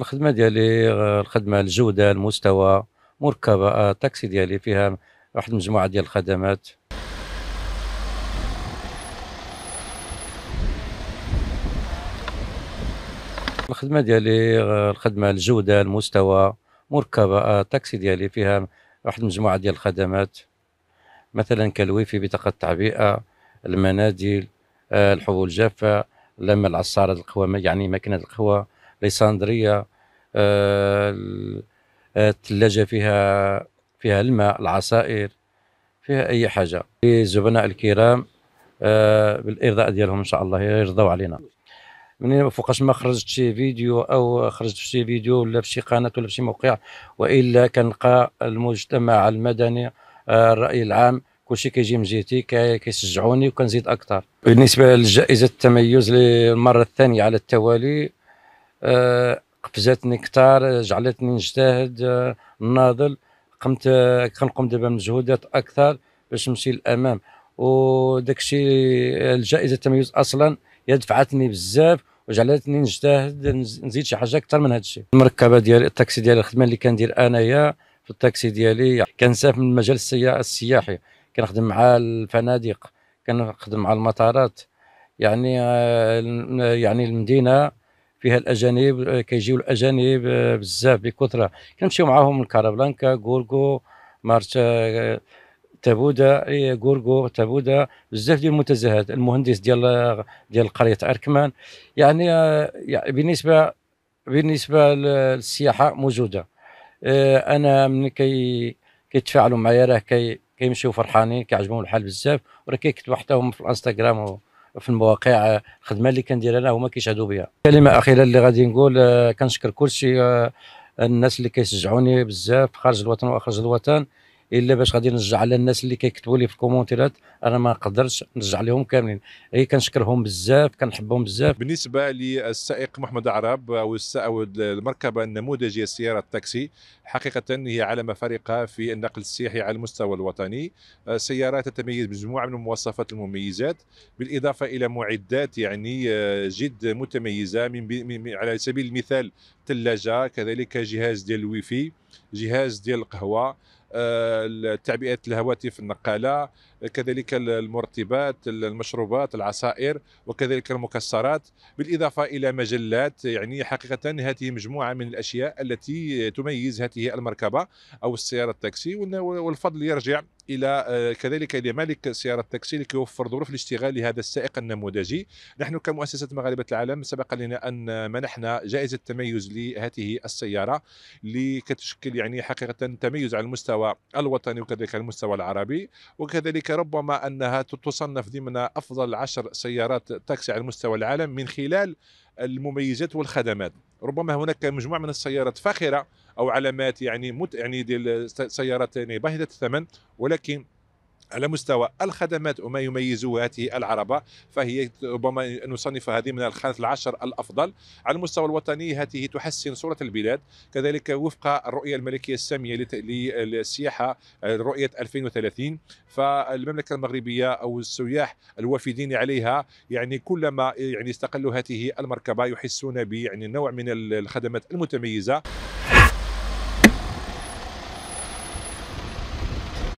الخدمه ديالي آه، الخدمه الجوده المستوى مركبه آه، التاكسي ديالي فيها واحد المجموعه ديال الخدمات الخدمه ديالي آه، الخدمه الجوده المستوى مركبه التاكسي ديالي فيها واحد المجموعه ديال الخدمات مثلا كالويفي بطاقه التعبئه المناديل الحبوب الجافه لما العصاره القوامه يعني ماكينه القهوه ليساندريا آه، آه، الثلاجه فيها فيها الماء العصائر فيها اي حاجه الزبناء الكرام آه، بالارضاء ديالهم ان شاء الله يرضوا علينا منين فوقاش ما خرجت شي فيديو او خرجت في شي فيديو ولا في شي قناه ولا في شي موقع والا كنلقى المجتمع المدني الراي العام كلشي كيجي من جهتي كيشجعوني وكنزيد اكثر بالنسبه لجائزه التميز للمره الثانيه على التوالي قفزاتني كثار جعلتني نجتهد آه، ناضل قمت آه، كنقوم دابا بمجهودات اكثر باش نمشي للامام وداك الشيء آه، الجائزه التميز اصلا هي دفعتني بزاف وجعلتني نجتهد نزيد شي حاجه اكثر من هذا الشيء المركبه ديال التاكسي ديال الخدمه اللي كندير انايا في التاكسي ديالي كنسافر من المجال السياحي كنخدم مع الفنادق كنخدم مع المطارات يعني يعني المدينه فيها الاجانب آه، كيجيو الاجانب آه، بزاف بكثره كنمشيو معاهم لكارابلانكا غورغو مارتا آه، تابودا غورغو تابودا بزاف ديال المنتزهات المهندس ديال ديال قريه اركمان يعني, يعني بالنسبه بالنسبه للسياحه موجوده انا من كي كيتفاعلوا معايا راه كي كيمشيو فرحانين كيعجبهم الحال بزاف وراه كيكتبوا حتى هم في الانستغرام في المواقع الخدمه آه، اللي كندير انا هما كيشهدوا بها كلمه اخيره اللي غادي نقول آه، كنشكر كلشي آه، الناس اللي كيشجعوني بزاف خارج الوطن واخرج الوطن الا باش غادي نرجع على الناس اللي كيكتبوا لي في الكومونتيرات انا ما نقدرش نرجع لهم كاملين اي كنشكرهم بزاف كنحبهم بزاف بالنسبه للسائق محمد عرب او او المركبه النموذجيه سياره التاكسي حقيقه هي علامه فارقه في النقل السياحي على المستوى الوطني سياره تتميز بمجموعه من المواصفات المميزات بالاضافه الى معدات يعني آه، جد متميزه من على سبيل المثال ثلاجه كذلك جهاز ديال الويفي جهاز ديال القهوه آه، تعبئه الهواتف النقاله كذلك المرطبات المشروبات العصائر وكذلك المكسرات بالإضافة إلى مجلات يعني حقيقة هذه مجموعة من الأشياء التي تميز هذه المركبة أو السيارة التاكسي والفضل يرجع الى آه، كذلك الى مالك سياره التاكسي لكي يوفر ظروف الاشتغال لهذا السائق النموذجي نحن كمؤسسه مغاربه العالم سبق لنا ان منحنا جائزه تميز لهذه السياره لكي يعني حقيقه تميز على المستوى الوطني وكذلك على المستوى العربي وكذلك ربما أنها تصنف ضمن أفضل عشر سيارات تاكسي على مستوى العالم من خلال المميزات والخدمات ربما هناك مجموعة من السيارات فاخرة أو علامات يعني مت يعني ديال سيارات يعني باهظة الثمن ولكن على مستوى الخدمات وما يميز هذه العربة فهي ربما نصنف هذه من الخانة العشر الأفضل على المستوى الوطني هذه تحسن صورة البلاد كذلك وفق الرؤية الملكية السامية للسياحة رؤية 2030 فالمملكة المغربية أو السياح الوافدين عليها يعني كلما يعني استقلوا هذه المركبة يحسون بنوع يعني نوع من الخدمات المتميزة